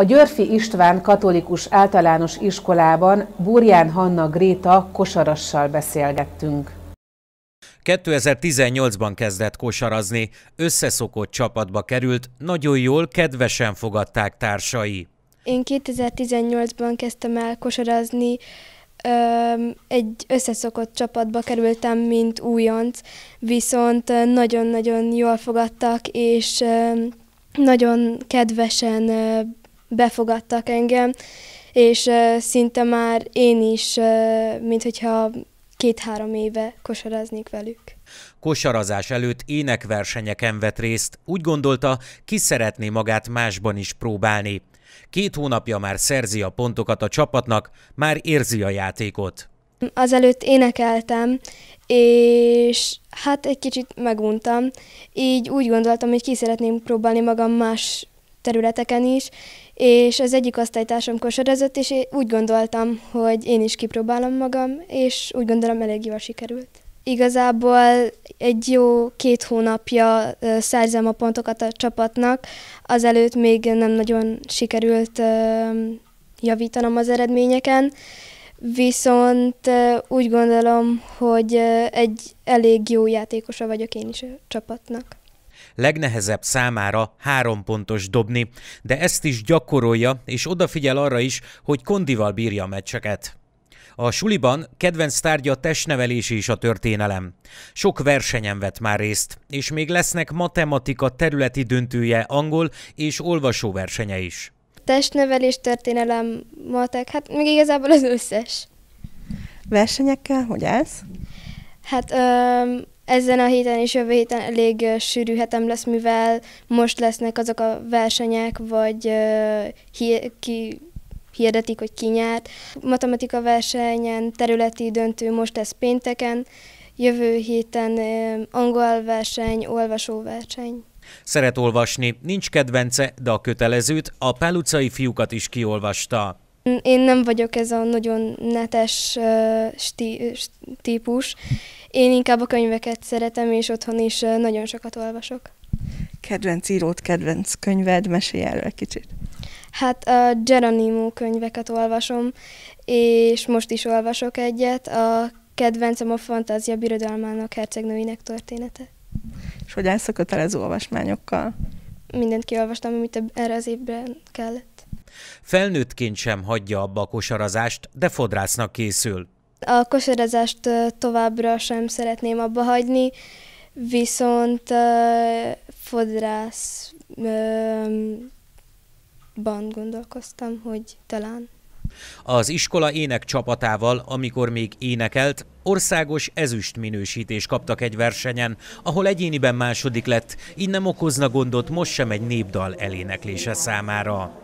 A Györfi István Katolikus Általános Iskolában Burján Hanna Gréta kosarassal beszélgettünk. 2018-ban kezdett kosarazni, összeszokott csapatba került, nagyon jól, kedvesen fogadták társai. Én 2018-ban kezdtem el kosarazni, egy összeszokott csapatba kerültem, mint újonc, viszont nagyon-nagyon jól fogadtak, és nagyon kedvesen befogadtak engem, és szinte már én is, mint hogyha két-három éve kosaraznék velük. Kosarazás előtt énekversenyeken vett részt, úgy gondolta, ki szeretné magát másban is próbálni. Két hónapja már szerzi a pontokat a csapatnak, már érzi a játékot. Azelőtt énekeltem, és hát egy kicsit meguntam, így úgy gondoltam, hogy ki szeretném próbálni magam más területeken is, és az egyik osztálytársam kosarazott, és én úgy gondoltam, hogy én is kipróbálom magam, és úgy gondolom elég jól sikerült. Igazából egy jó két hónapja szerzem a pontokat a csapatnak, azelőtt még nem nagyon sikerült javítanom az eredményeken, viszont úgy gondolom, hogy egy elég jó játékosa vagyok én is a csapatnak. Legnehezebb számára három pontos dobni, de ezt is gyakorolja, és odafigyel arra is, hogy kondival bírja a meccseket. A suliban kedvenc tárgya testnevelési is a történelem. Sok versenyen vett már részt, és még lesznek matematika területi döntője angol és olvasóversenye is. Testnevelés, történelem, matek, hát még igazából az összes. Versenyekkel hogy ez? Hát öm, ezen a héten és jövő héten elég sűrű hetem lesz, mivel most lesznek azok a versenyek, vagy uh, hi- ki hirdetik, hogy ki nyert. Matematika versenyen területi döntő most lesz pénteken, jövő héten uh, angol verseny, olvasóverseny. Szeret olvasni, nincs kedvence, de a kötelezőt a pálucai fiúkat is kiolvasta. Én nem vagyok ez a nagyon netes stí- típus. Én inkább a könyveket szeretem, és otthon is nagyon sokat olvasok. Kedvenc írót, kedvenc könyved, mesélj erről egy kicsit. Hát a Geronimo könyveket olvasom, és most is olvasok egyet. A kedvencem a Fantázia Birodalmának hercegnőinek története. És hogy szokott el kötelező olvasmányokkal? Mindent kiolvastam, amit erre az évben kellett. Felnőttként sem hagyja abba a kosarazást, de fodrásznak készül. A kosarazást továbbra sem szeretném abba hagyni, viszont fodrászban gondolkoztam, hogy talán. Az iskola ének csapatával, amikor még énekelt, országos ezüst minősítés kaptak egy versenyen, ahol egyéniben második lett, így nem okozna gondot most sem egy népdal eléneklése számára.